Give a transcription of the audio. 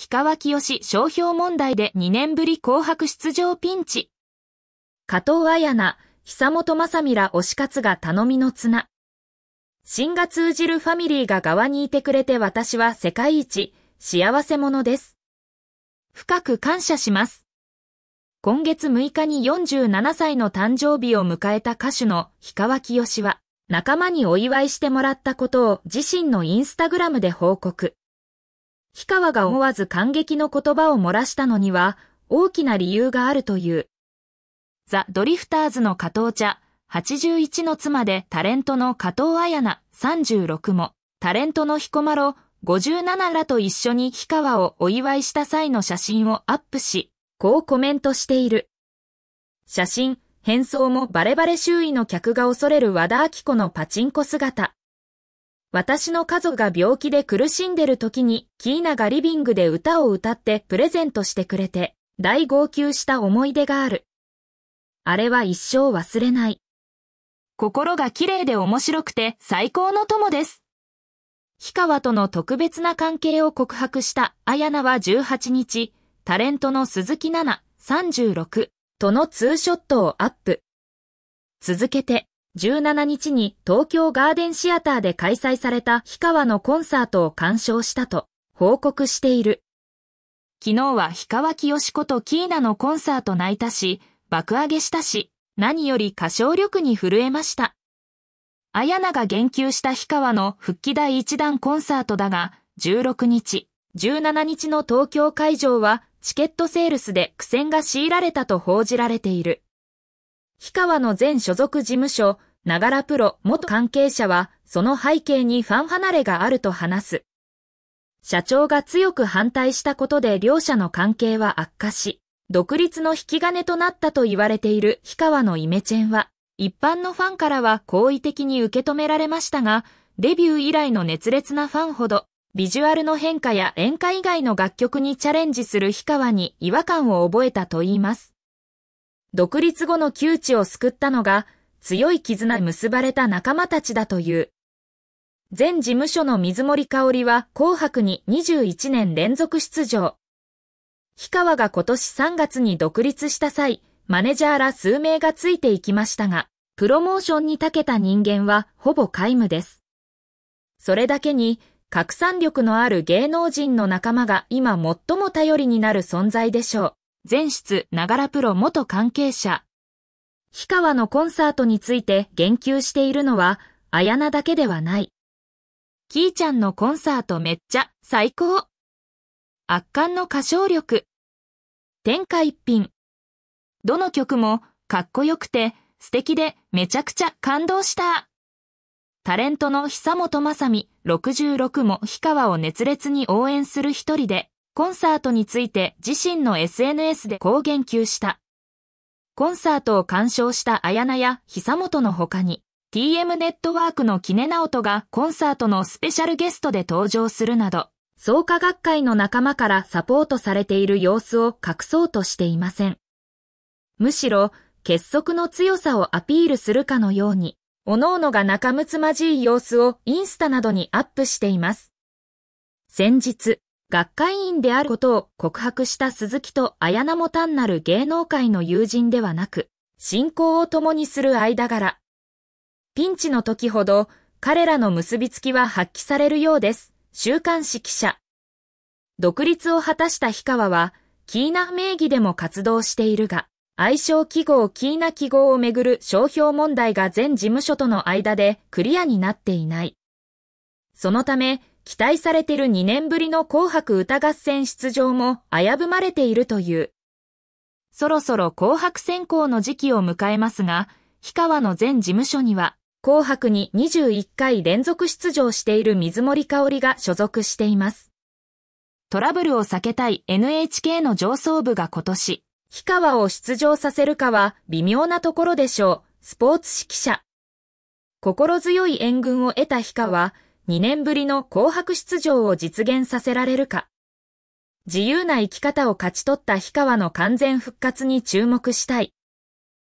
氷川きよし商標問題で2年ぶり紅白出場ピンチ。加藤綾菜、久本雅美ら推し活が頼みの綱。新が通じるファミリーが側にいてくれて私は世界一、幸せ者です。深く感謝します。今月6日に47歳の誕生日を迎えた歌手の氷川きよしは、仲間にお祝いしてもらったことを自身のインスタグラムで報告。氷川が思わず感激の言葉を漏らしたのには、大きな理由があるという。ザ・ドリフターズの加藤茶、81の妻でタレントの加藤彩菜、36も、タレントの彦摩呂、57らと一緒に氷川をお祝いした際の写真をアップし、こうコメントしている。写真、変装もバレバレ周囲の客が恐れる和田明子のパチンコ姿。私の家族が病気で苦しんでる時に、キーナがリビングで歌を歌ってプレゼントしてくれて、大号泣した思い出がある。あれは一生忘れない。心が綺麗で面白くて最高の友です。氷川との特別な関係を告白した綾菜は18日、タレントの鈴木奈々36とのツーショットをアップ。続けて、17日に東京ガーデンシアターで開催された氷川のコンサートを鑑賞したと報告している。昨日は氷川清子とキーナのコンサート泣いたし、爆上げしたし、何より歌唱力に震えました。綾やが言及した氷川の復帰第1弾コンサートだが、16日、17日の東京会場はチケットセールスで苦戦が強いられたと報じられている。氷川の全所属事務所、ながらプロ元関係者は、その背景にファン離れがあると話す。社長が強く反対したことで両者の関係は悪化し、独立の引き金となったと言われている氷川のイメチェンは、一般のファンからは好意的に受け止められましたが、デビュー以来の熱烈なファンほど、ビジュアルの変化や演歌以外の楽曲にチャレンジする氷川に違和感を覚えたと言います。独立後の窮地を救ったのが、強い絆で結ばれた仲間たちだという。前事務所の水森香織は紅白に21年連続出場。氷川が今年3月に独立した際、マネジャーら数名がついていきましたが、プロモーションに長けた人間はほぼ皆無です。それだけに、拡散力のある芸能人の仲間が今最も頼りになる存在でしょう。前室ながらプロ元関係者。氷川のコンサートについて言及しているのは、綾菜だけではない。キーちゃんのコンサートめっちゃ最高。圧巻の歌唱力。天下一品。どの曲もかっこよくて素敵でめちゃくちゃ感動した。タレントの久本雅美66も氷川を熱烈に応援する一人で、コンサートについて自身の SNS でこう言及した。コンサートを鑑賞した綾菜や久本の他に、TM ネットワークのキネナオトがコンサートのスペシャルゲストで登場するなど、創価学会の仲間からサポートされている様子を隠そうとしていません。むしろ、結束の強さをアピールするかのように、各々が仲睦まじい様子をインスタなどにアップしています。先日、学会員であることを告白した鈴木と綾菜も単なる芸能界の友人ではなく、信仰を共にする間柄。ピンチの時ほど彼らの結びつきは発揮されるようです。週刊誌記者。独立を果たした氷川は、キーナ名義でも活動しているが、愛称記号キーナ記号をめぐる商標問題が全事務所との間でクリアになっていない。そのため、期待されてる2年ぶりの紅白歌合戦出場も危ぶまれているという。そろそろ紅白選考の時期を迎えますが、氷川の前事務所には、紅白に21回連続出場している水森香織が所属しています。トラブルを避けたい NHK の上層部が今年、氷川を出場させるかは微妙なところでしょう。スポーツ指揮者。心強い援軍を得た氷川、2年ぶりの紅白出場を実現させられるか。自由な生き方を勝ち取った氷川の完全復活に注目したい。